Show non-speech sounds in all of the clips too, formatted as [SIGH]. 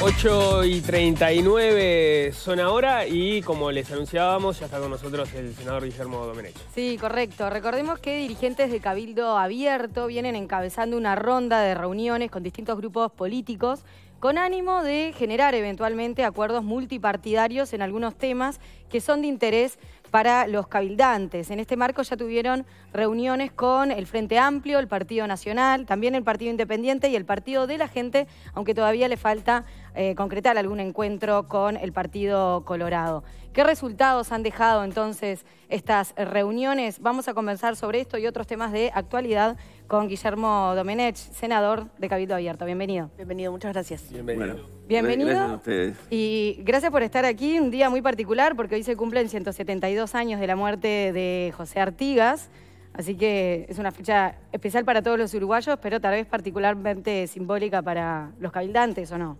8 y 39 son ahora y como les anunciábamos, ya está con nosotros el senador Guillermo Domenech. Sí, correcto. Recordemos que dirigentes de Cabildo Abierto vienen encabezando una ronda de reuniones con distintos grupos políticos con ánimo de generar eventualmente acuerdos multipartidarios en algunos temas que son de interés para los cabildantes. En este marco ya tuvieron reuniones con el Frente Amplio, el Partido Nacional, también el Partido Independiente y el Partido de la Gente, aunque todavía le falta eh, concretar algún encuentro con el Partido Colorado. ¿Qué resultados han dejado entonces estas reuniones? Vamos a conversar sobre esto y otros temas de actualidad con Guillermo Domenech, senador de Cabildo Abierto. Bienvenido. Bienvenido, muchas gracias. Bienvenido. Bienvenido. Gracias a ustedes. Y gracias por estar aquí, un día muy particular porque hoy se cumplen 172 años de la muerte de José Artigas. Así que es una fecha especial para todos los uruguayos, pero tal vez particularmente simbólica para los cabildantes, ¿o no?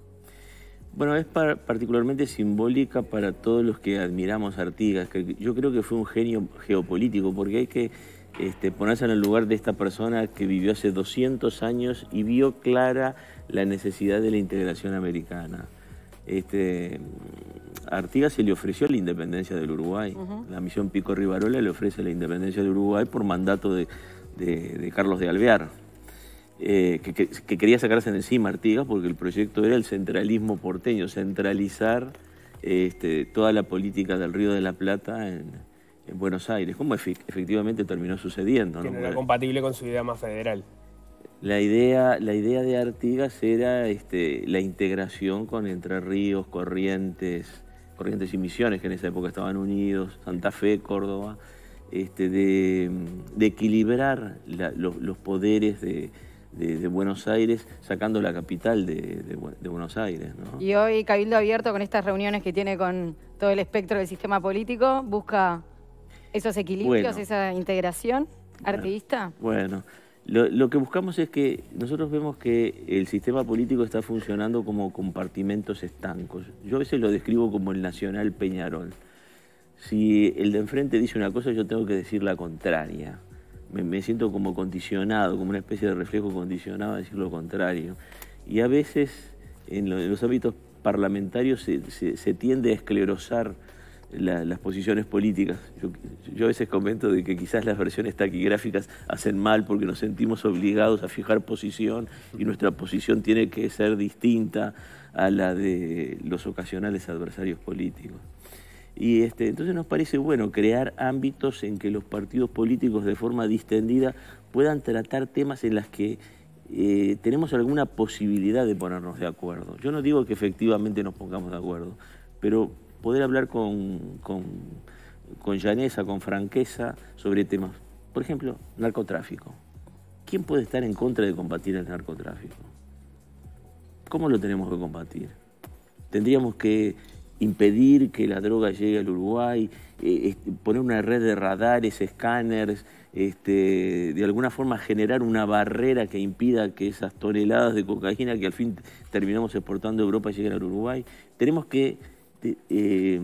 Bueno, es particularmente simbólica para todos los que admiramos a Artigas, que yo creo que fue un genio geopolítico, porque hay que este, ponerse en el lugar de esta persona que vivió hace 200 años y vio clara la necesidad de la integración americana. Este, Artigas se le ofreció la independencia del Uruguay. La misión Pico Rivarola le ofrece la independencia del Uruguay por mandato de, Carlos de Alvear, eh, que, quería sacarse de encima Artigas porque el proyecto era el centralismo porteño, centralizar este, toda la política del Río de la Plata en, en Buenos Aires, como efectivamente terminó sucediendo. Que no, era compatible con su idea más federal. La idea, la idea de Artigas era este, la integración con Entre Ríos, Corrientes, Corrientes y Misiones, que en esa época estaban unidos, Santa Fe, Córdoba, este, de, equilibrar los, poderes de, Buenos Aires, sacando la capital de, Buenos Aires. Y hoy Cabildo Abierto, con estas reuniones que tiene con todo el espectro del sistema político, busca ¿Esos equilibrios, esa integración artista Bueno, lo, que buscamos es que nosotros vemos que el sistema político está funcionando como compartimentos estancos. Yo a veces lo describo como el Nacional Peñarol. Si el de enfrente dice una cosa, yo tengo que decir la contraria. Me, siento como condicionado, como una especie de reflejo condicionado a decir lo contrario. Y a veces en, los ámbitos parlamentarios se, se tiende a esclerosar las posiciones políticas. Yo, a veces comento de que quizás las versiones taquigráficas hacen mal porque nos sentimos obligados a fijar posición y nuestra posición tiene que ser distinta a la de los ocasionales adversarios políticos. Y este, entonces nos parece bueno crear ámbitos en que los partidos políticos de forma distendida puedan tratar temas en las que eh, tenemos alguna posibilidad de ponernos de acuerdo. Yo no digo que efectivamente nos pongamos de acuerdo, pero poder hablar con, con, con llaneza, con franqueza, sobre temas. Por ejemplo, narcotráfico. ¿Quién puede estar en contra de combatir el narcotráfico? ¿Cómo lo tenemos que combatir? Tendríamos que impedir que la droga llegue al Uruguay, eh, poner una red de radares, escáneres, este, de alguna forma generar una barrera que impida que esas toneladas de cocaína que al fin terminamos exportando a Europa lleguen al Uruguay. Tenemos que eh,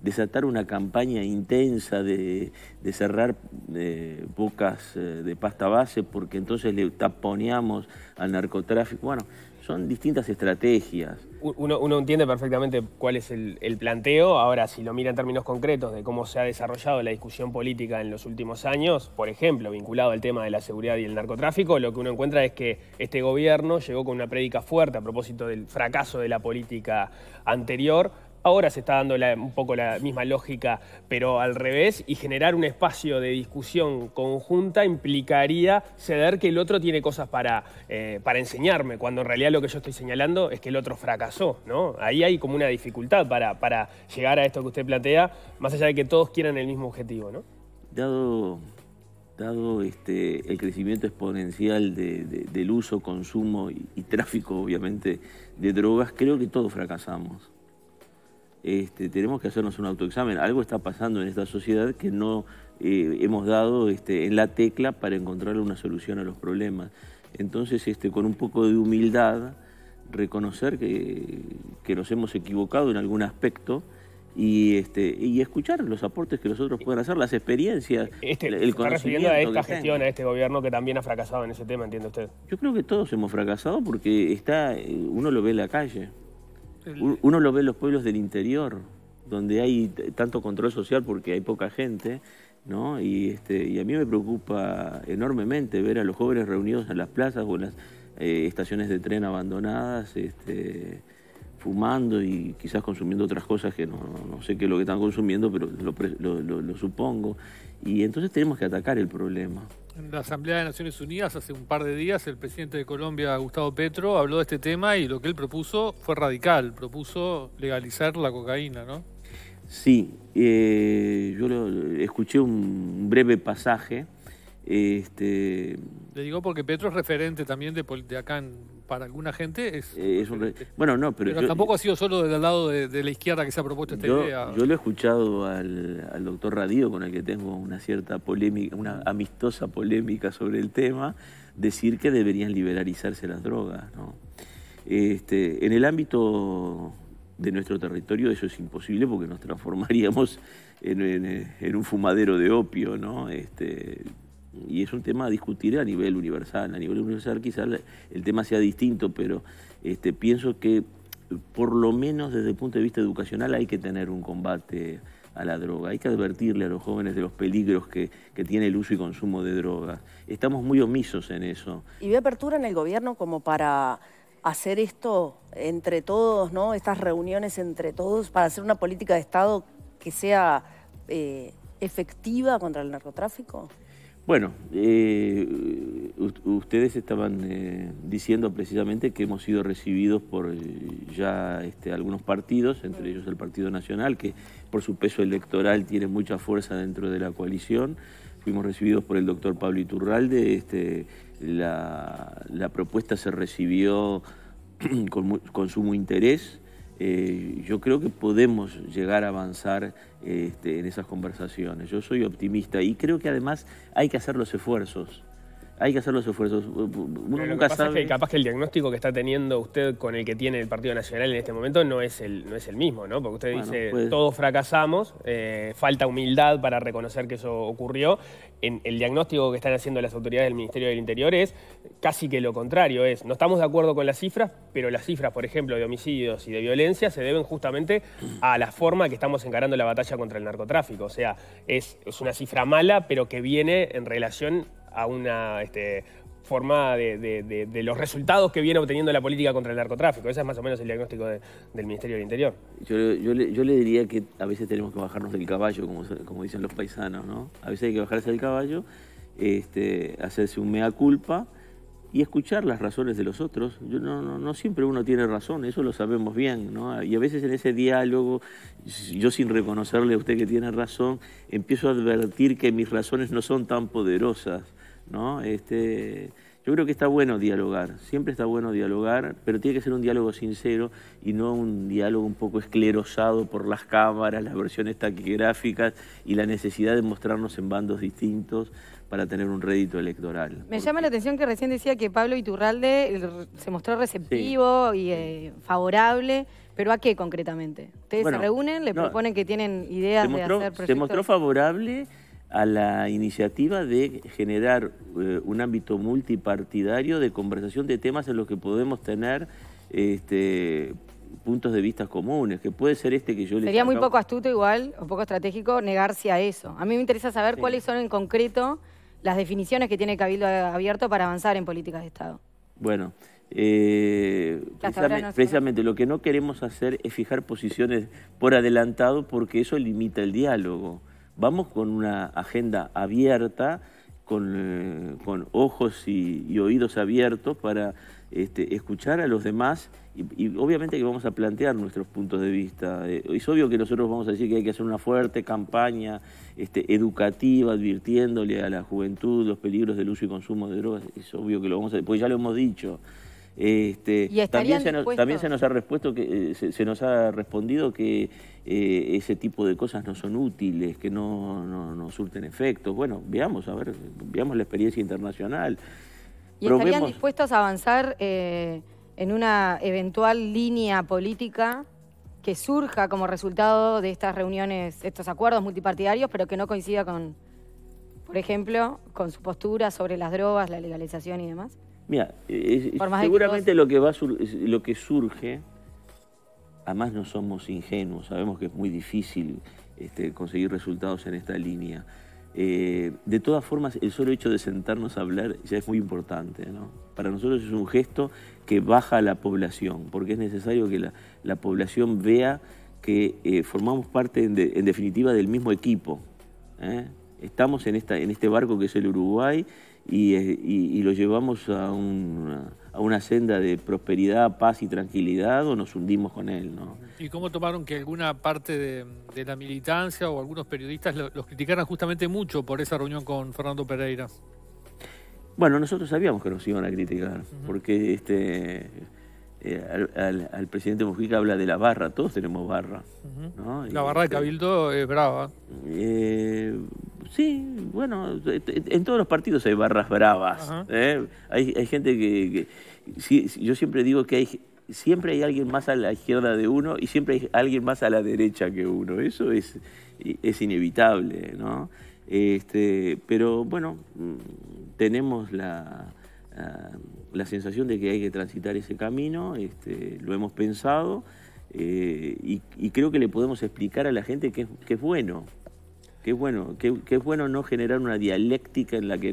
desatar una campaña intensa de, cerrar eh, bocas eh, de pasta base porque entonces le taponeamos al narcotráfico. Bueno, son distintas estrategias. Uno, entiende perfectamente cuál es el, el, planteo. Ahora, si lo mira en términos concretos de cómo se ha desarrollado la discusión política en los últimos años, por ejemplo, vinculado al tema de la seguridad y el narcotráfico, lo que uno encuentra es que este gobierno llegó con una prédica fuerte a propósito del fracaso de la política anterior Ahora se está dando un poco la misma lógica, pero al revés, y generar un espacio de discusión conjunta implicaría ceder que el otro tiene cosas para, eh, para enseñarme, cuando en realidad lo que yo estoy señalando es que el otro fracasó, ¿no? Ahí hay como una dificultad para, llegar a esto que usted plantea, más allá de que todos quieran el mismo objetivo, ¿no? Dado, dado este, el crecimiento exponencial del uso, consumo y tráfico, obviamente, de drogas, creo que todos fracasamos este, tenemos que hacernos un autoexamen. Algo está pasando en esta sociedad que no eh, hemos dado este, en la tecla para encontrar una solución a los problemas. Entonces, este, con un poco de humildad, reconocer que, nos hemos equivocado en algún aspecto y este y escuchar los aportes que los otros pueden hacer, las experiencias, este, el Está refiriendo a esta gestión, a este gobierno que también ha fracasado en ese tema, entiende usted. Yo creo que todos hemos fracasado porque está eh, uno lo ve en la calle. Uno lo ve en los pueblos del interior, donde hay tanto control social porque hay poca gente, ¿no? Y, este, y a mí me preocupa enormemente ver a los jóvenes reunidos en las plazas o en las eh, estaciones de tren abandonadas, este, fumando y quizás consumiendo otras cosas que no, sé qué es lo que están consumiendo, pero lo supongo. Y entonces tenemos que atacar el problema. En la Asamblea de Naciones Unidas hace un par de días el presidente de Colombia, Gustavo Petro, habló de este tema y lo que él propuso fue radical, propuso legalizar la cocaína, ¿no? Sí, eh, yo escuché un breve pasaje. Este... Le digo porque Petro es referente también de, de acá en para alguna gente es... Eh, bueno, no, pero... tampoco ha sido solo del lado de, la izquierda que se ha propuesto esta idea. Yo lo he escuchado al, doctor Radío, con el que tengo una cierta polémica, una amistosa polémica sobre el tema, decir que deberían liberalizarse las drogas, Este, en el ámbito de nuestro territorio eso es imposible porque nos transformaríamos en, un fumadero de opio, ¿no? Este, y es un tema a discutir a nivel universal. A nivel universal quizás el tema sea distinto, pero este, pienso que por lo menos desde el punto de vista educacional hay que tener un combate a la droga, hay que advertirle a los jóvenes de los peligros que, que tiene el uso y consumo de droga. Estamos muy omisos en eso. ¿Y ve apertura en el gobierno como para hacer esto entre todos, ¿no? Estas reuniones entre todos para hacer una política de Estado que sea eh, efectiva contra el narcotráfico? Bueno, eh, ustedes estaban eh, diciendo precisamente que hemos sido recibidos por eh, ya este, algunos partidos, entre ellos el Partido Nacional, que por su peso electoral tiene mucha fuerza dentro de la coalición. Fuimos recibidos por el doctor Pablo Iturralde. Este, la, propuesta se recibió [CLEARS THROAT] con, con sumo interés eh, yo creo que podemos llegar a avanzar este, en esas conversaciones. Yo soy optimista y creo que además hay que hacer los esfuerzos hay que hacer los esfuerzos. capaz que el diagnóstico que está teniendo usted con el que tiene el Partido Nacional en este momento no es el, no es el mismo, ¿no? Porque usted dice, pues- todos fracasamos, eh, falta humildad para reconocer que eso ocurrió. En el diagnóstico que están haciendo las autoridades del Ministerio del Interior es casi que lo contrario, es no estamos de acuerdo con las cifras, pero las cifras, por ejemplo, de homicidios y de violencia se deben justamente a la forma que estamos encarando la batalla contra el narcotráfico. O sea, es, es una cifra mala, pero que viene en relación a una este, forma de, los resultados que viene obteniendo la política contra el narcotráfico. Ese es más o menos el diagnóstico del Ministerio del Interior. Yo, le, yo, le, diría que a veces tenemos que bajarnos del caballo, como, dicen los paisanos, ¿no? A veces hay que bajarse del caballo, este, hacerse un mea culpa y escuchar las razones de los otros. Yo, no, no, siempre uno tiene razón, eso lo sabemos bien, ¿no? Y a veces en ese diálogo, yo sin reconocerle a usted que tiene razón, empiezo a advertir que mis razones no son tan poderosas este, yo creo que está bueno dialogar, siempre está bueno dialogar, pero tiene que ser un diálogo sincero y no un diálogo un poco esclerosado por las cámaras, las versiones taquigráficas y la necesidad de mostrarnos en bandos distintos para tener un rédito electoral. Me llama la atención que recién decía que Pablo Iturralde eh, se mostró receptivo y eh, favorable, pero ¿a qué concretamente? ¿Ustedes se reúnen? ¿Le proponen que tienen ideas de hacer proyectos? Se mostró favorable a la iniciativa de generar eh, un ámbito multipartidario de conversación de temas en los que podemos tener este, puntos de vista comunes, que puede ser este que yo le... Sería muy poco astuto igual, o poco estratégico, negarse a eso. A mí me interesa saber cuáles son en concreto las definiciones que tiene Cabildo Abierto para avanzar en políticas de Estado. Bueno, eh, precisamente, lo que no queremos hacer es fijar posiciones por adelantado porque eso limita el diálogo vamos con una agenda abierta, con, ojos y, oídos abiertos para este, escuchar a los demás y, obviamente que vamos a plantear nuestros puntos de vista. Eh, es obvio que nosotros vamos a decir que hay que hacer una fuerte campaña este, educativa advirtiéndole a la juventud los peligros del uso y consumo de drogas. Es obvio que lo vamos a porque ya lo hemos dicho. Este, también, se nos, ha que, eh, se, nos ha respondido que eh, ese tipo de cosas no son útiles, que no, no, surten efectos. Bueno, veamos, a ver, veamos la experiencia internacional. ¿Y estarían dispuestos a avanzar eh, en una eventual línea política que surja como resultado de estas reuniones, estos acuerdos multipartidarios, pero que no coincida con, por ejemplo, con su postura sobre las drogas, la legalización y demás? Mira, seguramente lo que, va lo que surge, además no somos ingenuos, sabemos que es muy difícil este, conseguir resultados en esta línea. Eh, de todas formas, el solo hecho de sentarnos a hablar ya es muy importante. Para nosotros es un gesto que baja a la población, porque es necesario que la, población vea que eh, formamos parte, en, definitiva, del mismo equipo. ¿eh? estamos en, esta, en este barco que es el Uruguay y, eh, lo llevamos a, una senda de prosperidad, paz y tranquilidad o nos hundimos con él. ¿no? ¿Y cómo tomaron que alguna parte de, la militancia o algunos periodistas los criticaran justamente mucho por esa reunión con Fernando Pereira? Bueno, nosotros sabíamos que nos iban a criticar, porque este eh, al, presidente Mujica habla de la barra, todos tenemos barra. La barra de este, Cabildo es brava. Eh, sí, bueno, eh, en todos los partidos hay barras bravas. hay, gente que... yo siempre digo que hay, siempre hay alguien más a la izquierda de uno y siempre hay alguien más a la derecha que uno. Eso es, inevitable, ¿no? Este, pero bueno, mm, tenemos la la sensación de que hay que transitar ese camino, este, lo hemos pensado eh, y, creo que le podemos explicar a la gente que, es bueno, que es bueno, que, es bueno no generar una dialéctica en la que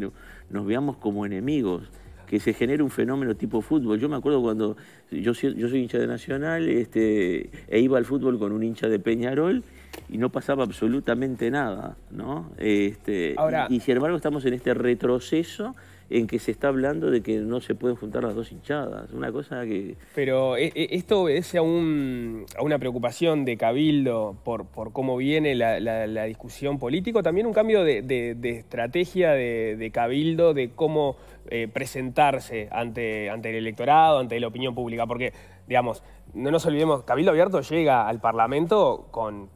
nos veamos como enemigos, que se genere un fenómeno tipo fútbol. Yo me acuerdo cuando yo, yo soy hincha de Nacional este, e iba al fútbol con un hincha de Peñarol y no pasaba absolutamente nada, ¿no? Este, y, y sin embargo estamos en este retroceso en que se está hablando de que no se pueden juntar las dos hinchadas. Una cosa que. Pero eh, eh, esto obedece a, una preocupación de Cabildo por, por cómo viene la, discusión política, también un cambio de, estrategia de, Cabildo de cómo eh, presentarse ante, ante el electorado, ante la opinión pública. Porque, digamos, no nos olvidemos, Cabildo Abierto llega al Parlamento con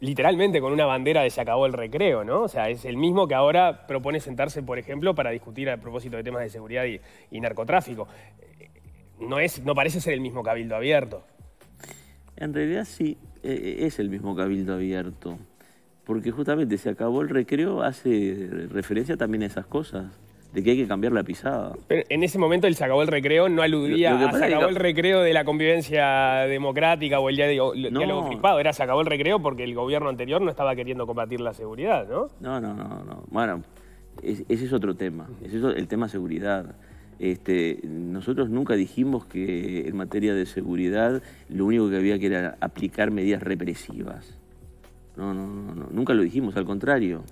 literalmente con una bandera de se acabó el recreo, ¿no? O sea, es el mismo que ahora propone sentarse, por ejemplo, para discutir a propósito de temas de seguridad y, narcotráfico. Eh, no, es, no parece ser el mismo cabildo abierto. En realidad sí, e, e, es el mismo cabildo abierto, porque justamente se acabó el recreo hace referencia también a esas cosas de que hay que cambiar la pisada. en ese momento él se acabó el recreo no aludía a se acabó el recreo de la convivencia democrática o el diálogo, no. lo flipado, era se acabó el recreo porque el gobierno anterior no estaba queriendo combatir la seguridad, ¿no? No, no, no, no. Bueno, ese es otro tema, ese es el tema seguridad. Este, nosotros nunca dijimos que en materia de seguridad lo único que había que era aplicar medidas represivas. no, no, no, nunca lo dijimos, al contrario.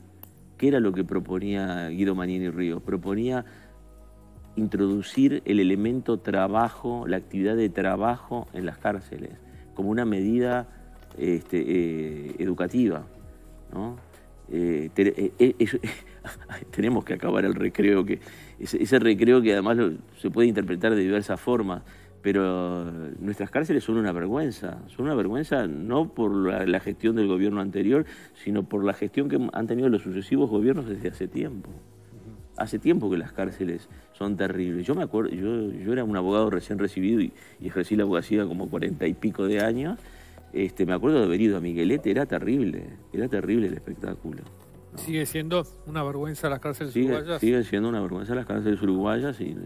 ¿Qué era lo que proponía Guido Manini Ríos? Proponía introducir el elemento trabajo, la actividad de trabajo en las cárceles, como una medida educativa. tenemos que acabar el recreo, que ese, recreo que además se puede interpretar de diversas formas pero nuestras cárceles son una vergüenza, son una vergüenza no por la, gestión del gobierno anterior, sino por la gestión que han tenido los sucesivos gobiernos desde hace tiempo. Hace tiempo que las cárceles son terribles. Yo me acuerdo, yo, yo era un abogado recién recibido y, y ejercí la abogacía como cuarenta y pico de años. Este, me acuerdo de haber ido a Miguelete, era terrible, era terrible el espectáculo. Sigue siendo una vergüenza las cárceles sigue, uruguayas. Sigue siendo una vergüenza las cárceles uruguayas y eh,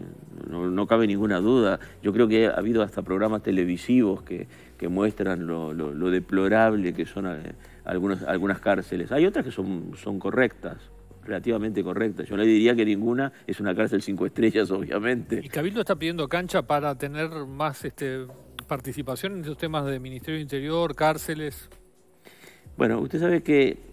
no, cabe ninguna duda. Yo creo que ha habido hasta programas televisivos que, que muestran lo, deplorable que son eh, algunas algunas cárceles. Hay otras que son, son correctas, relativamente correctas, Yo le diría que ninguna es una cárcel cinco estrellas, [LAUGHS] obviamente. Y Cabildo está pidiendo cancha para tener más este, participación en esos temas de Ministerio de Interior, cárceles. Bueno, usted sabe que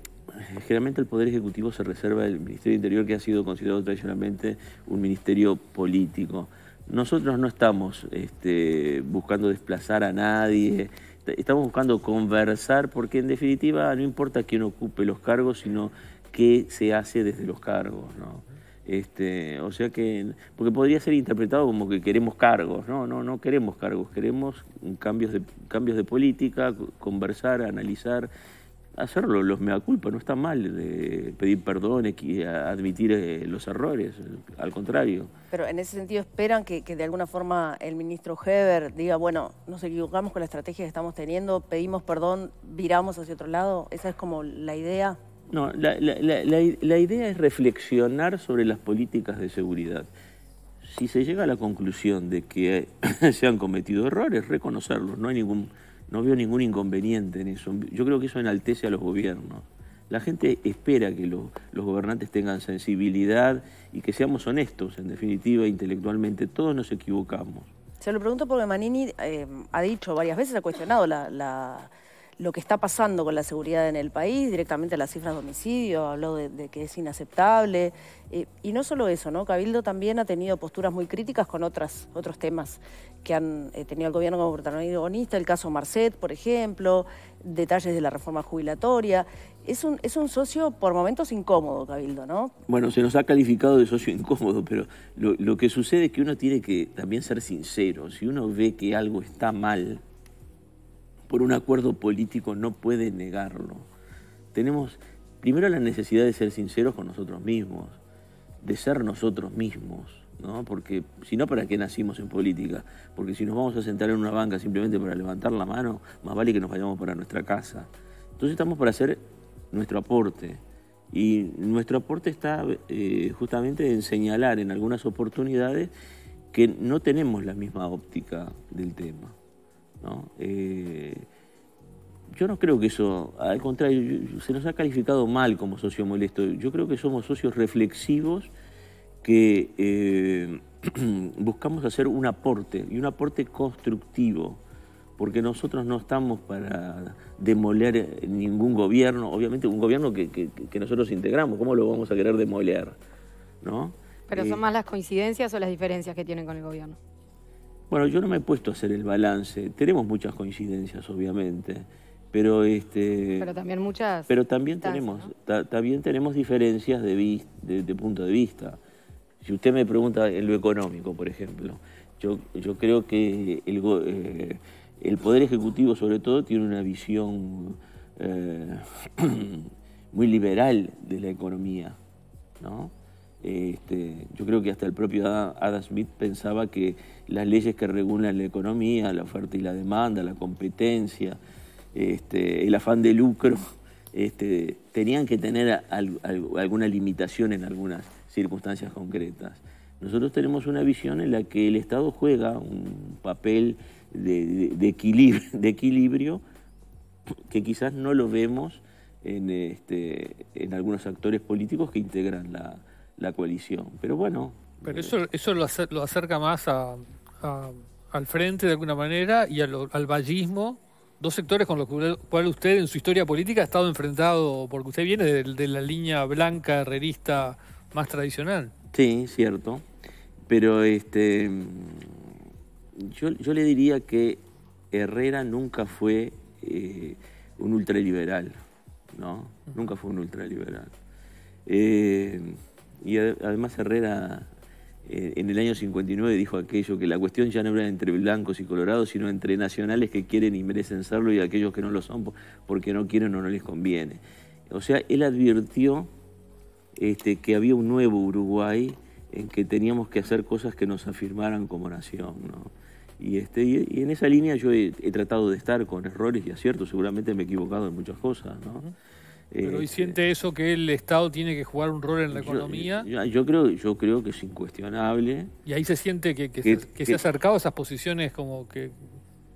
generalmente el Poder Ejecutivo se reserva el Ministerio Interior, que ha sido considerado tradicionalmente un ministerio político. Nosotros no estamos este, buscando desplazar a nadie, estamos buscando conversar, porque en definitiva no importa quién ocupe los cargos, sino qué se hace desde los cargos, este, o sea que, porque podría ser interpretado como que queremos cargos, no, no, no queremos cargos, queremos cambios de, cambios de política, conversar, analizar, hacerlo. Los mea culpa, no está mal de pedir perdón, admitir eh, los errores, al contrario. Pero en ese sentido, ¿esperan que, de alguna forma el ministro Heber diga, bueno, nos equivocamos con la estrategia que estamos teniendo, pedimos perdón, viramos hacia otro lado? ¿Esa es como la idea? No, la idea es reflexionar sobre las políticas de seguridad si se llega a la conclusión de que [LAUGHS] se han cometido errores, reconocerlos, no hay ningún, no veo ningún inconveniente en eso. Yo creo que eso enaltece a los gobiernos. La gente espera que los gobernantes tengan sensibilidad y que seamos honestos, en definitiva, intelectualmente. Todos nos equivocamos. Se lo pregunto porque Manini eh, ha dicho varias veces, ha cuestionado la lo que está pasando con la seguridad en el país, directamente las cifras de homicidio, habló de, que es inaceptable. Eh, y no solo eso, ¿no? Cabildo también ha tenido posturas muy críticas con otras, otros temas que han eh, tenido el gobierno como protagonista, el caso Marcet, por ejemplo, detalles de la reforma jubilatoria. Es un, es un socio por momentos incómodo, Cabildo, ¿no? Bueno, se nos ha calificado de socio incómodo, pero lo que sucede es que uno tiene que también ser sincero. Si uno ve que algo está mal, por un acuerdo político no puede negarlo. Tenemos primero la necesidad de ser sinceros con nosotros mismos, de ser nosotros mismos, ¿no? Porque si no, ¿para qué nacimos en política? Porque si nos vamos a sentar en una banca simplemente para levantar la mano, más vale que nos vayamos para nuestra casa. Entonces estamos para hacer nuestro aporte. Y nuestro aporte está eh, justamente en señalar en algunas oportunidades que no tenemos la misma óptica del tema. Eh, yo no creo que eso, al contrario, se nos ha calificado mal como socio molesto. Yo creo que somos socios reflexivos que eh, [CLEARS THROAT] buscamos hacer un aporte y un aporte constructivo, porque nosotros no estamos para demoler ningún gobierno, obviamente un gobierno que, que nosotros integramos, ¿cómo lo vamos a querer demoler? ¿No? Pero son eh, más las coincidencias o las diferencias que tienen con el gobierno. Bueno, yo no me he puesto a hacer el balance. Tenemos muchas coincidencias, obviamente, pero este. Pero también muchas. Pero también tenemos, también tenemos diferencias de, de, punto de vista. Si usted me pregunta en lo económico, por ejemplo, yo, yo creo que el, eh, poder ejecutivo, sobre todo, tiene una visión eh, [CLEARS THROAT] muy liberal de la economía, ¿no? Este, yo creo que hasta el propio Adam Smith pensaba que las leyes que regulan la economía, la oferta y la demanda, la competencia, este, el afán de lucro, este, tenían que tener alguna limitación en algunas circunstancias concretas. Nosotros tenemos una visión en la que el Estado juega un papel de, equilibrio, que quizás no lo vemos en, en algunos actores políticos que integran la, la coalición. Pero bueno. Pero eh, eso, eso lo, acerca más al frente de alguna manera y al, vallismo, dos sectores con los cuales usted en su historia política ha estado enfrentado, porque usted viene de, la línea blanca herrerista más tradicional. Sí, cierto. Pero este yo, le diría que Herrera nunca fue eh, un ultraliberal, ¿no? Nunca fue un ultraliberal. Eh, y además Herrera eh, en el año 59 dijo aquello, que la cuestión ya no era entre blancos y colorados, sino entre nacionales que quieren y merecen serlo y aquellos que no lo son porque no quieren o no les conviene. O sea, él advirtió este, que había un nuevo Uruguay en que teníamos que hacer cosas que nos afirmaran como nación. ¿no? Y, este, y, en esa línea yo he, tratado de estar con errores y aciertos, seguramente me he equivocado en muchas cosas. ¿no? Pero hoy eh, siente eso que el Estado tiene que jugar un rol en la economía. Eh, yo, creo, yo creo que es incuestionable. Y ahí se siente que, se, ha acercado a esas posiciones como que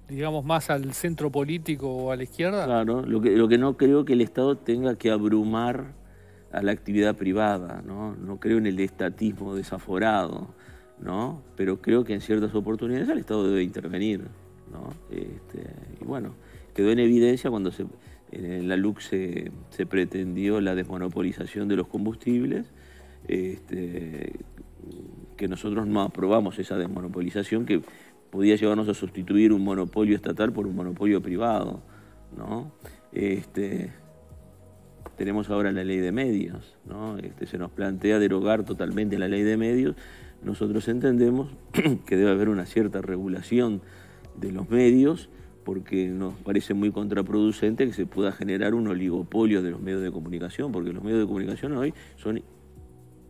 digamos, más al centro político o a la izquierda? Claro, lo que, no creo que el Estado tenga que abrumar a la actividad privada, ¿no? No creo en el estatismo desaforado, ¿no? Pero creo que en ciertas oportunidades el Estado debe intervenir, ¿no? Este, y bueno, quedó en evidencia cuando se, en eh, la LUC se, pretendió la desmonopolización de los combustibles, este, que nosotros no aprobamos esa desmonopolización que podía llevarnos a sustituir un monopolio estatal por un monopolio privado. ¿no? Este, tenemos ahora la ley de medios, ¿no? Este, se nos plantea derogar totalmente la ley de medios. Nosotros entendemos [CLEARS THROAT] que debe haber una cierta regulación de los medios porque nos parece muy contraproducente que se pueda generar un oligopolio de los medios de comunicación, porque los medios de comunicación hoy son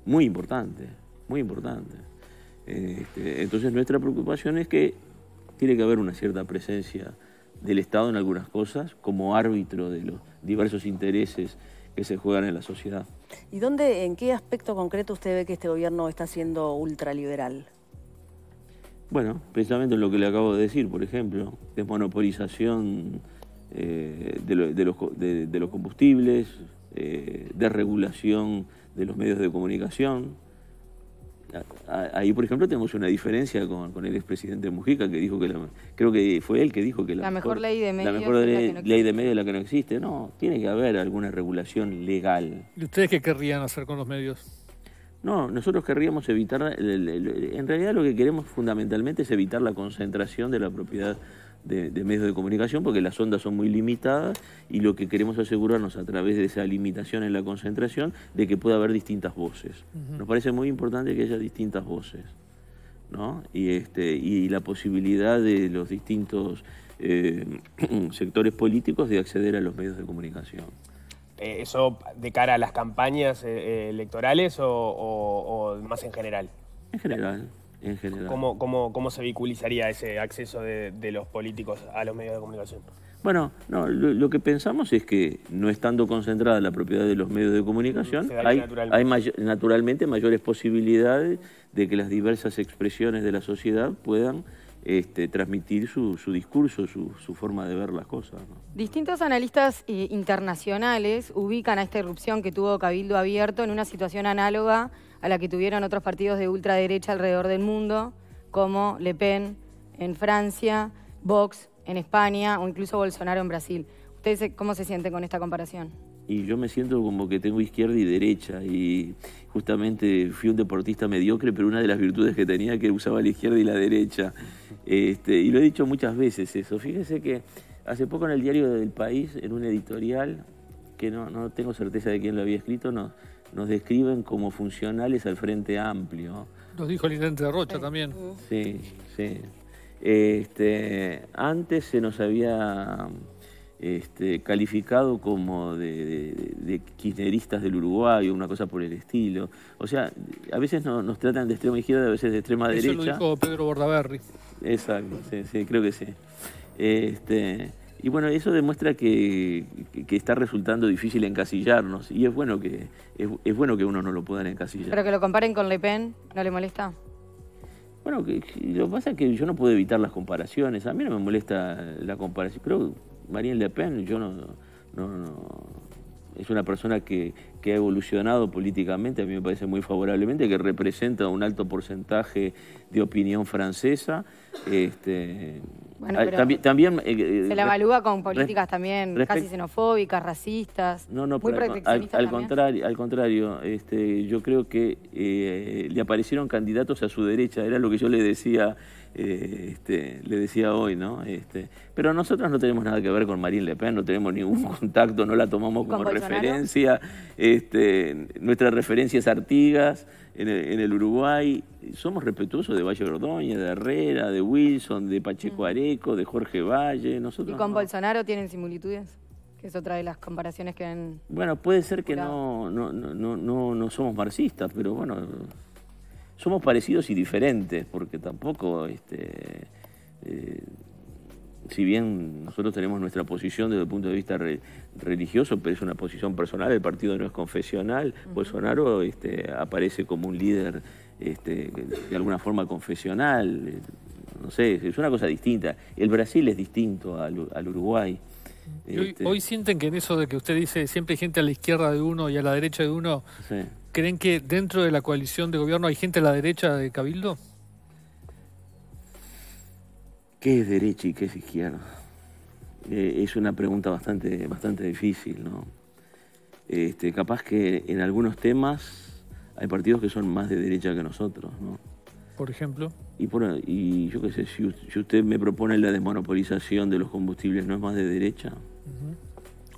muy importantes, muy importantes. Este, entonces nuestra preocupación es que tiene que haber una cierta presencia del Estado en algunas cosas como árbitro de los diversos intereses que se juegan en la sociedad. ¿Y dónde, en qué aspecto concreto usted ve que este gobierno está siendo ultraliberal? Bueno, precisamente lo que le acabo de decir, por ejemplo, desmonopolización eh, de, monopolización de, los, combustibles, de, eh, los, combustibles, desregulación de los medios de comunicación. Ahí, por ejemplo, tenemos una diferencia con, el expresidente Mujica, que dijo que la, creo que fue él que dijo que la, mejor, ley de la mejor ley, ley de medios es la que no existe. No, tiene que haber alguna regulación legal. ¿Y ustedes qué querrían hacer con los medios? No, nosotros querríamos evitar, en realidad lo que queremos fundamentalmente es evitar la concentración de la propiedad de, medios de comunicación porque las ondas son muy limitadas y lo que queremos asegurarnos a través de esa limitación en la concentración de que pueda haber distintas voces. Nos parece muy importante que haya distintas voces. ¿no? Y, este, y la posibilidad de los distintos eh, [CLEARS THROAT] sectores políticos de acceder a los medios de comunicación. Eh, ¿Eso de cara a las campañas eh, eh, electorales o, más en general? En general, en general. ¿Cómo, se vehiculizaría ese acceso de, los políticos a los medios de comunicación? Bueno, no, lo, que pensamos es que no estando concentrada la propiedad de los medios de comunicación, mm, hay, naturalmente mayores posibilidades de que las diversas expresiones de la sociedad puedan este, transmitir su, discurso, su, forma de ver las cosas. Distintos analistas eh, internacionales ubican a esta irrupción que tuvo Cabildo Abierto en una situación análoga a la que tuvieron otros partidos de ultraderecha alrededor del mundo, como Le Pen en Francia, Vox en España o incluso Bolsonaro en Brasil. ¿Ustedes cómo se sienten con esta comparación? y yo me siento como que tengo izquierda y derecha y justamente fui un deportista mediocre, pero una de las virtudes que tenía que usaba la izquierda y la derecha. Este, y lo he dicho muchas veces eso. Fíjese que hace poco en el diario del país, en un editorial, que no, tengo certeza de quién lo había escrito, nos, describen como funcionales al Frente Amplio. Nos dijo el intendente de Rocha también. Sí, sí. Este, antes se nos había este, calificado como de, de, kirchneristas del Uruguay o una cosa por el estilo. O sea, a veces nos tratan de extrema izquierda, a veces de extrema derecha. Eso lo dijo Pedro Bordaberry. Exacto, sí, creo que sí. Este, y bueno, eso demuestra que, está resultando difícil encasillarnos. Y es bueno que es, bueno que uno no lo pueda encasillar. Pero que lo comparen con Le Pen, ¿no le molesta? Bueno, que, lo que pasa es que yo no puedo evitar las comparaciones. A mí no me molesta la comparación. Creo Marine Le Pen, yo no, es una persona que, ha evolucionado políticamente, a mí me parece muy favorablemente, que representa un alto porcentaje de opinión francesa. Este, ah, también, eh, se la eh, evalúa con políticas también casi xenofóbicas, racistas, muy proteccionistas al, contrario, al contrario, este, yo creo que eh, le aparecieron candidatos a su derecha, era lo que yo le decía eh, este, le decía hoy, ¿no? Este, pero nosotros no tenemos nada que ver con Marín Le Pen, no tenemos ningún [LAUGHS] contacto, no la tomamos como referencia. Este, nuestra referencia Artigas en el, en el Uruguay. Somos respetuosos de Valle Ordóñez, de Herrera, de Wilson, de Pacheco mm. Areco, de Jorge Valle. Nosotros ¿Y con Bolsonaro tienen similitudes? es otra de las comparaciones que han... Bueno, puede ser que no, no, no somos marxistas, pero bueno, somos parecidos y diferentes, porque tampoco, este, eh, si bien nosotros tenemos nuestra posición desde el punto de vista religioso, pero es una posición personal, el partido no es confesional, Bolsonaro este, aparece como un líder este, de alguna forma confesional, eh, no sé, es una cosa distinta. El Brasil es distinto al, Uruguay. Este, hoy, sienten que en eso de que usted dice siempre hay gente a la izquierda de uno y a la derecha de uno, sí. ¿Creen que dentro de la coalición de gobierno hay gente a la derecha de Cabildo? ¿Qué es derecha y qué es izquierda? Eh, es una pregunta bastante, bastante difícil, ¿no? Este, capaz que en algunos temas hay partidos que son más de derecha que nosotros, ¿no? Por ejemplo. Y, por, y yo qué sé, si, usted me propone la desmonopolización de los combustibles, ¿no es más de derecha?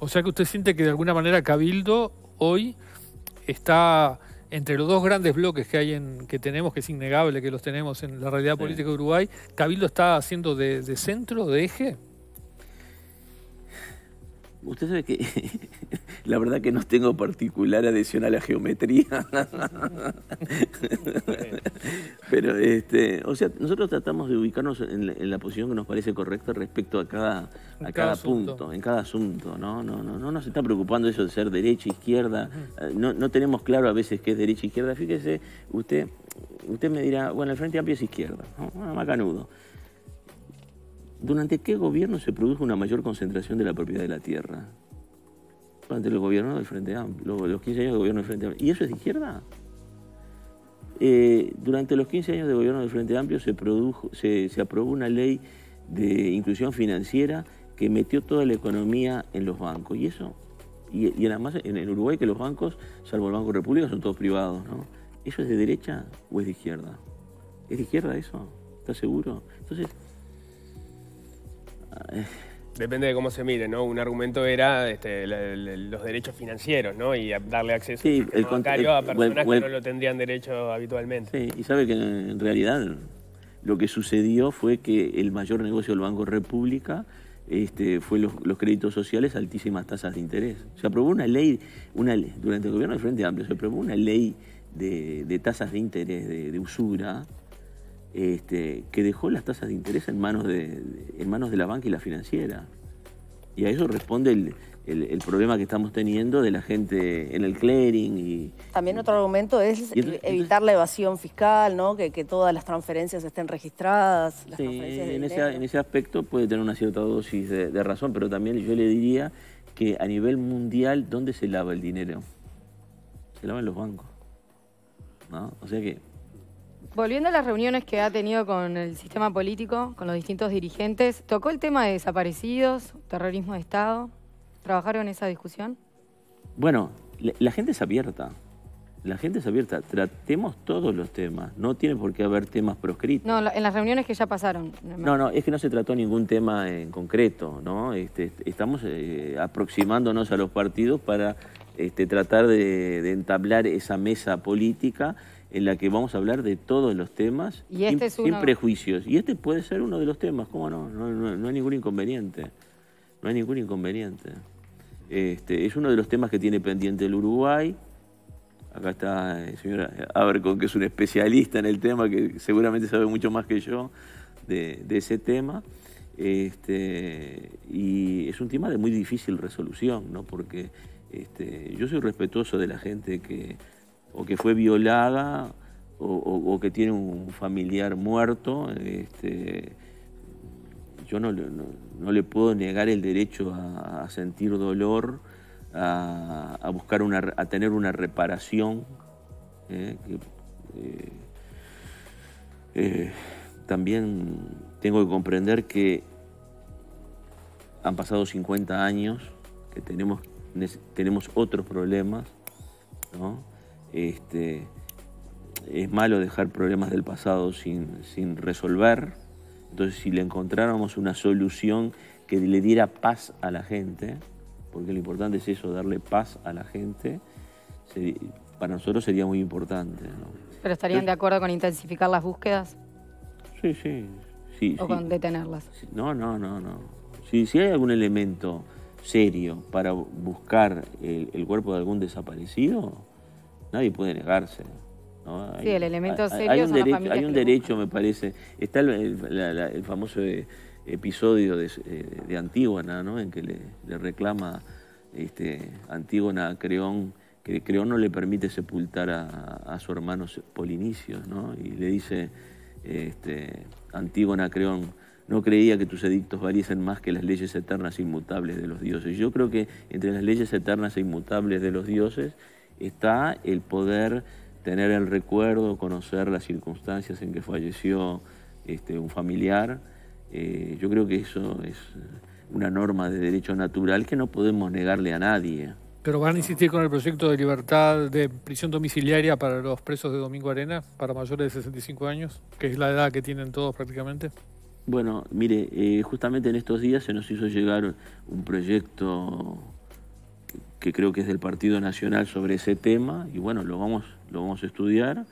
O sea que usted siente que de alguna manera Cabildo hoy está entre los dos grandes bloques que hay en, que tenemos, que es innegable que los tenemos en la realidad política de Uruguay, Cabildo está haciendo de, de centro, de eje, Usted sabe que [LAUGHS] la verdad que no tengo particular adhesión a la geometría. [LAUGHS] Pero, este, o sea, nosotros tratamos de ubicarnos en la, posición que nos parece correcta respecto a cada, a cada, punto, en cada asunto. ¿no? No, no, no nos está preocupando eso de ser derecha, izquierda. Eh, no, no tenemos claro a veces qué es derecha, izquierda. Fíjese, usted, usted me dirá, bueno, el Frente Amplio es izquierda. ¿no? Bueno, macanudo. ¿Durante qué gobierno se produjo una mayor concentración de la propiedad de la tierra? Durante los gobierno del Frente Amplio, los 15 años de gobierno del Frente Amplio. ¿Y eso es de izquierda? Eh, durante los 15 años de gobierno del Frente Amplio se, produjo, se, aprobó una ley de inclusión financiera que metió toda la economía en los bancos. Y eso, y, además en, el Uruguay que los bancos, salvo el Banco República, son todos privados, ¿no? ¿Eso es de derecha o es de izquierda? ¿Es de izquierda eso? ¿Estás seguro? Entonces, Depende de cómo se mire, ¿no? Un argumento era este, los derechos financieros, ¿no? Y darle acceso bancario a personas que no lo tendrían derecho habitualmente. y sabe que en realidad lo que sucedió fue que el mayor negocio del Banco República este, fue los, créditos sociales, altísimas tasas de interés. Se aprobó una ley, una ley durante el gobierno de Frente Amplio, se aprobó una ley de, tasas de interés, de usura, este, que dejó las tasas de interés en manos de, en manos de la banca y la financiera. Y a eso responde el, problema que estamos teniendo de la gente en el clearing. Y, También otro argumento es evitar la evasión fiscal, ¿no? que, todas las transferencias estén registradas. en, ese, aspecto puede tener una cierta dosis de, razón, pero también yo le diría que a nivel mundial, ¿dónde se lava el dinero? Se lava en los bancos. ¿no? O sea que Volviendo a las reuniones que ha tenido con el sistema político, con los distintos dirigentes, ¿tocó el tema de desaparecidos, terrorismo de Estado? ¿Trabajaron en esa discusión? Bueno, la, gente es abierta. La gente es abierta. Tratemos todos los temas. No tiene por qué haber temas proscritos. No, en las reuniones que ya pasaron. No, no, es que no se trató ningún tema en concreto, ¿no? Este, estamos eh, aproximándonos a los partidos para este, tratar de entablar esa mesa política en la que vamos a hablar de todos los temas y este sin, prejuicios. Y este puede ser uno de los temas, ¿cómo no? No, hay ningún inconveniente. No hay ningún inconveniente. Este, es uno de los temas que tiene pendiente el Uruguay. Acá está el eh, señor eh, Abercon, que es un especialista en el tema, que seguramente sabe mucho más que yo de, ese tema. Este, y es un tema de muy difícil resolución, ¿no? Porque este, yo soy respetuoso de la gente que o que fue violada o, que tiene un familiar muerto, este, yo no, le puedo negar el derecho a, sentir dolor, a, buscar una, a tener una reparación. ¿eh? Eh, eh, también tengo que comprender que han pasado 50 años, que tenemos, tenemos otros problemas, ¿no? Este, es malo dejar problemas del pasado sin, sin resolver. Entonces, si le encontráramos una solución que le diera paz a la gente, porque lo importante es eso, darle paz a la gente, para nosotros sería muy importante. ¿Pero estarían de acuerdo con intensificar las búsquedas? Sí, sí. sí ¿O con detenerlas? No, no, no, no. Si, hay algún elemento serio para buscar el, el cuerpo de algún desaparecido, Nadie puede negarse. sí, el elemento serio hay un, derecho, hay un derecho, me parece. Está el, famoso eh, episodio eh, de, Antígona, ¿no? en que le, reclama este, Antígona a Creón que Creón no le permite sepultar a, su hermano Polinicio, ¿no? Y le dice este, Antígona Creón, no creía que tus edictos valiesen más que las leyes eternas e inmutables de los dioses. Yo creo que entre las leyes eternas e inmutables de los dioses está el poder tener el recuerdo, conocer las circunstancias en que falleció este, un familiar. Eh, yo creo que eso es una norma de derecho natural que no podemos negarle a nadie. ¿Pero van a insistir con el proyecto de libertad de prisión domiciliaria para los presos de Domingo Arena, para mayores de 65 años, que es la edad que tienen todos prácticamente? Bueno, mire, eh, justamente en estos días se nos hizo llegar un proyecto que creo que es del Partido Nacional sobre ese tema y bueno, lo vamos, lo vamos a estudiar.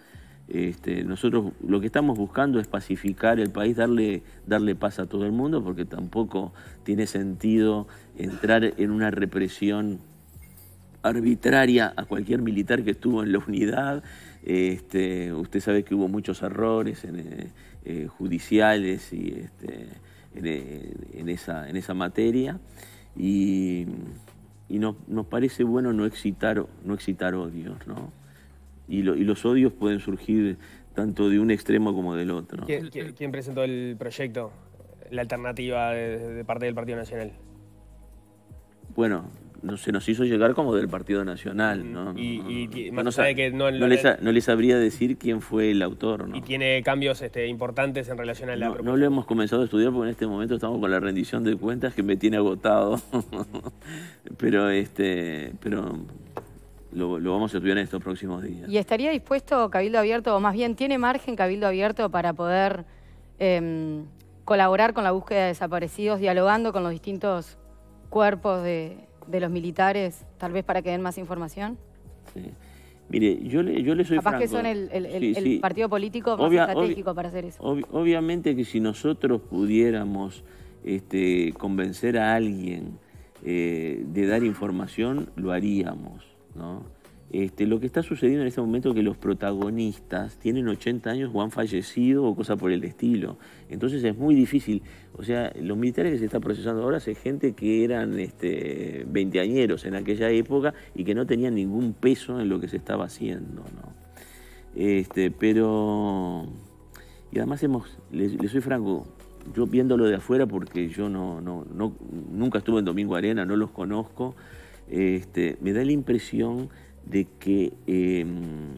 Este, nosotros lo que estamos buscando es pacificar el país, darle, darle paz a todo el mundo, porque tampoco tiene sentido entrar en una represión arbitraria a cualquier militar que estuvo en la unidad. Este, usted sabe que hubo muchos errores eh, eh, judiciales y este, eh, en, esa, en esa materia. Y y nos, nos, parece bueno no excitar, no excitar odios, ¿no? Y, y, los odios pueden surgir tanto de un extremo como del otro. ¿Quién, presentó el proyecto, la alternativa de, de, parte del Partido Nacional? Bueno, se nos hizo llegar como del Partido Nacional, ¿no? Y, no, sabe que no, sabría decir quién fue el autor, ¿no? Y tiene cambios este, importantes en relación a la No lo hemos comenzado a estudiar porque en este momento estamos con la rendición de cuentas que me tiene agotado. [LAUGHS] pero este, pero lo, vamos a estudiar en estos próximos días. ¿Y estaría dispuesto Cabildo Abierto, o más bien, tiene margen Cabildo Abierto para poder em, colaborar con la búsqueda de desaparecidos, dialogando con los distintos cuerpos de de los militares, tal vez para que den más información? Sí. Mire, yo le, yo le soy Capaz que son ¿eh? el, partido político más estratégico para hacer eso. obviamente que si nosotros pudiéramos este, convencer a alguien eh, de dar información, lo haríamos, ¿no? Este, lo que está sucediendo en este momento es que los protagonistas tienen 80 años o han fallecido o cosa por el estilo. Entonces es muy difícil. O sea, los militares que se están procesando ahora son gente que eran este, veinteañeros en aquella época y que no tenían ningún peso en lo que se estaba haciendo. Este, pero. Y además hemos. Les, soy franco, yo viéndolo de afuera, porque yo no, nunca estuve en Domingo Arena, no los conozco, este, me da la impresión de que em,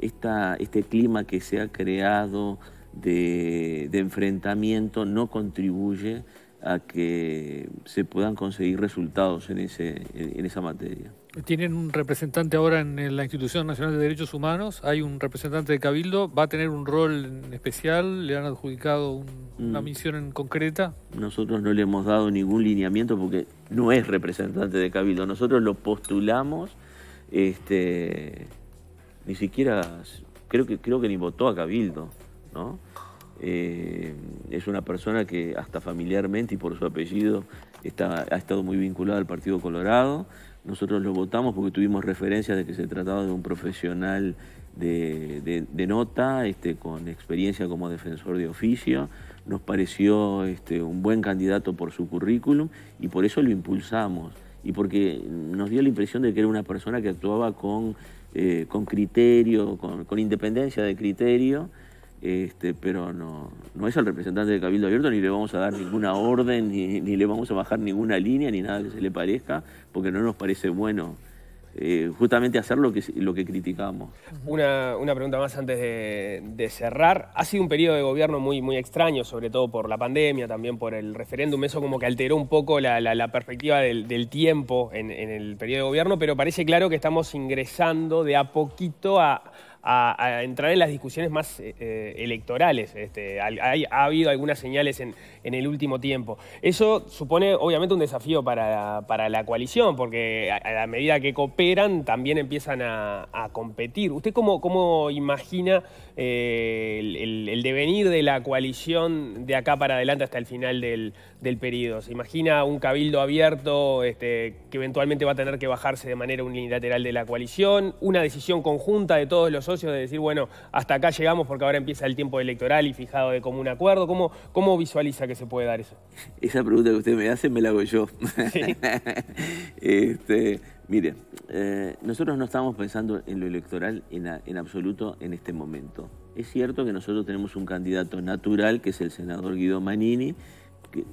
este clima que se ha creado de, enfrentamiento no contribuye a que se puedan conseguir resultados en, ese, en, esa materia. Tienen un representante ahora en la Institución Nacional de Derechos Humanos, hay un representante de Cabildo, ¿va a tener un rol especial? ¿Le han adjudicado una mm. misión en concreta? Nosotros no le hemos dado ningún lineamiento porque no es representante de Cabildo, nosotros lo postulamos este, ni siquiera, creo que, creo que ni votó a Cabildo, ¿no? Eh, es una persona que hasta familiarmente y por su apellido está, ha estado muy vinculada al Partido Colorado. Nosotros lo votamos porque tuvimos referencias de que se trataba de un profesional de, de, nota, este, con experiencia como defensor de oficio. Nos pareció este, un buen candidato por su currículum y por eso lo impulsamos y porque nos dio la impresión de que era una persona que actuaba con, eh, con criterio, con, independencia de criterio, este, pero no, no es el representante del Cabildo Abierto, ni le vamos a dar ninguna orden, ni, ni le vamos a bajar ninguna línea, ni nada que se le parezca, porque no nos parece bueno eh, justamente hacer lo que, lo que criticamos. Una, pregunta más antes de, cerrar. Ha sido un periodo de gobierno muy, muy extraño, sobre todo por la pandemia, también por el referéndum. Eso como que alteró un poco la, perspectiva del, tiempo en el periodo de gobierno, pero parece claro que estamos ingresando de a poquito a a, entrar en las discusiones más eh, eh, electorales. Este, ha habido algunas señales en, en, el último tiempo. Eso supone obviamente un desafío para, la coalición, porque a, medida que cooperan también empiezan a, competir. ¿Usted cómo, cómo imagina eh, el, devenir de la coalición de acá para adelante hasta el final del, del periodo? ¿Se imagina un cabildo abierto este, que eventualmente va a tener que bajarse de manera unilateral de la coalición? ¿Una decisión conjunta de todos los de decir, bueno, hasta acá llegamos porque ahora empieza el tiempo electoral y fijado de común acuerdo? ¿Cómo, visualiza que se puede dar eso? Esa pregunta que usted me hace me la hago yo. [LAUGHS] Este, mire, eh, nosotros no estamos pensando en lo electoral en absoluto en este momento. Es cierto que nosotros tenemos un candidato natural, que es el senador Guido Manini,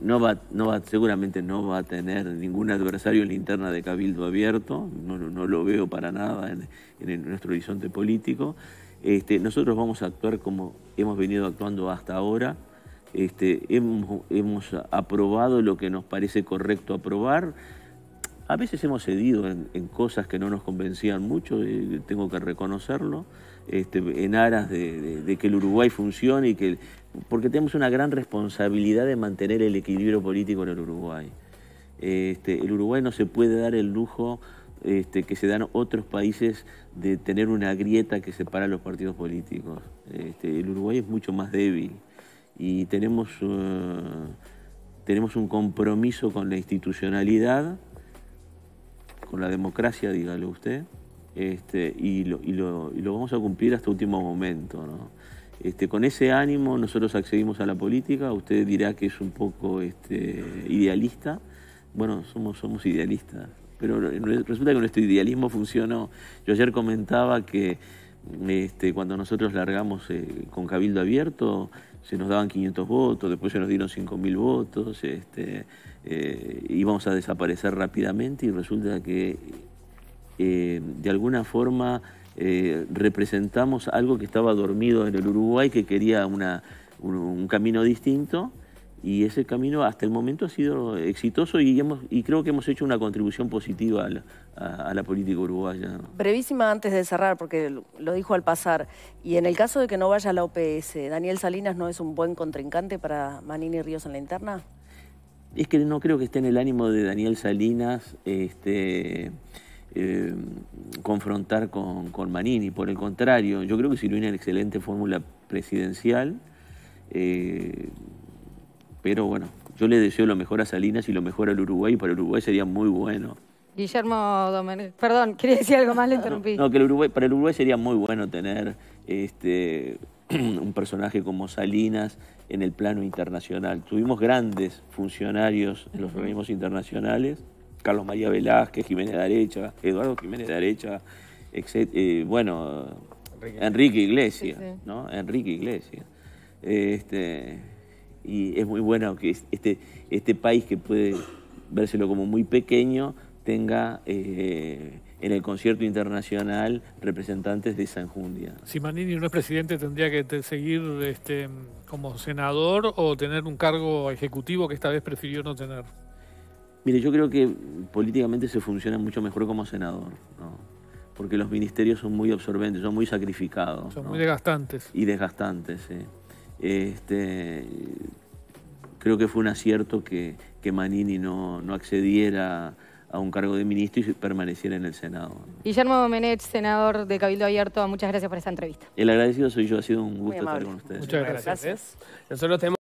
no va, no seguramente no va a tener ningún adversario en la interna de Cabildo abierto, no, lo veo para nada en, nuestro horizonte político. Este, nosotros vamos a actuar como hemos venido actuando hasta ahora. Este, hemos, aprobado lo que nos parece correcto aprobar. A veces hemos cedido en, cosas que no nos convencían mucho, eh, tengo que reconocerlo, este, en aras de que el Uruguay funcione y que porque tenemos una gran responsabilidad de mantener el equilibrio político en el Uruguay. Este, el Uruguay no se puede dar el lujo este, que se dan otros países de tener una grieta que separa los partidos políticos. Este, el Uruguay es mucho más débil y tenemos, eh, tenemos un compromiso con la institucionalidad, con la democracia, dígale usted, y, lo, vamos a cumplir hasta último momento. ¿no? Este, con ese ánimo nosotros accedimos a la política, usted dirá que es un poco este, idealista, bueno, somos, somos idealistas, pero resulta que nuestro idealismo funcionó. Yo ayer comentaba que este, cuando nosotros largamos eh, con Cabildo Abierto, se nos daban 500 votos, después se nos dieron 5.000 votos, este, íbamos eh, a desaparecer rápidamente y resulta que eh, de alguna forma eh, representamos algo que estaba dormido en el Uruguay, que quería una, un, camino distinto. Y ese camino hasta el momento ha sido exitoso y, y creo que hemos hecho una contribución positiva a la, política uruguaya. Brevísima antes de cerrar, porque lo dijo al pasar, y en el caso de que no vaya a la OPS, ¿Daniel Salinas no es un buen contrincante para Manini Ríos en la interna? Es que no creo que esté en el ánimo de Daniel Salinas. Este, eh, confrontar con, Manini. Por el contrario, yo creo que sirvió una excelente fórmula presidencial, eh, pero bueno, yo le deseo lo mejor a Salinas y lo mejor al Uruguay, y para el Uruguay sería muy bueno. Guillermo Domenech, perdón, quería decir algo más, le interrumpí. No, que para el Uruguay sería muy bueno tener este, [CLEARS THROAT] un personaje como Salinas en el plano internacional. Tuvimos grandes funcionarios en los organismos internacionales Carlos María Velázquez, Jiménez de Arecha, Eduardo Jiménez de Arecha, eh, bueno, Enrique, Iglesias, ¿no? Enrique Iglesias. Este, y es muy bueno que este, este país que puede vérselo como muy pequeño tenga eh, en el concierto internacional representantes de Sanjundia. Si Manini no es presidente, ¿tendría que seguir este, como senador o tener un cargo ejecutivo que esta vez prefirió no tener? Mire, yo creo que políticamente se funciona mucho mejor como senador, porque los ministerios son muy absorbentes, son muy sacrificados. Son muy desgastantes. Y desgastantes, sí. Este, creo que fue un acierto que, Manini no, accediera a un cargo de ministro y permaneciera en el Senado. Guillermo Menech, senador de Cabildo Abierto, muchas gracias por esta entrevista. El agradecido soy yo, ha sido un gusto estar con ustedes. Muchas gracias. ¿eh? Nosotros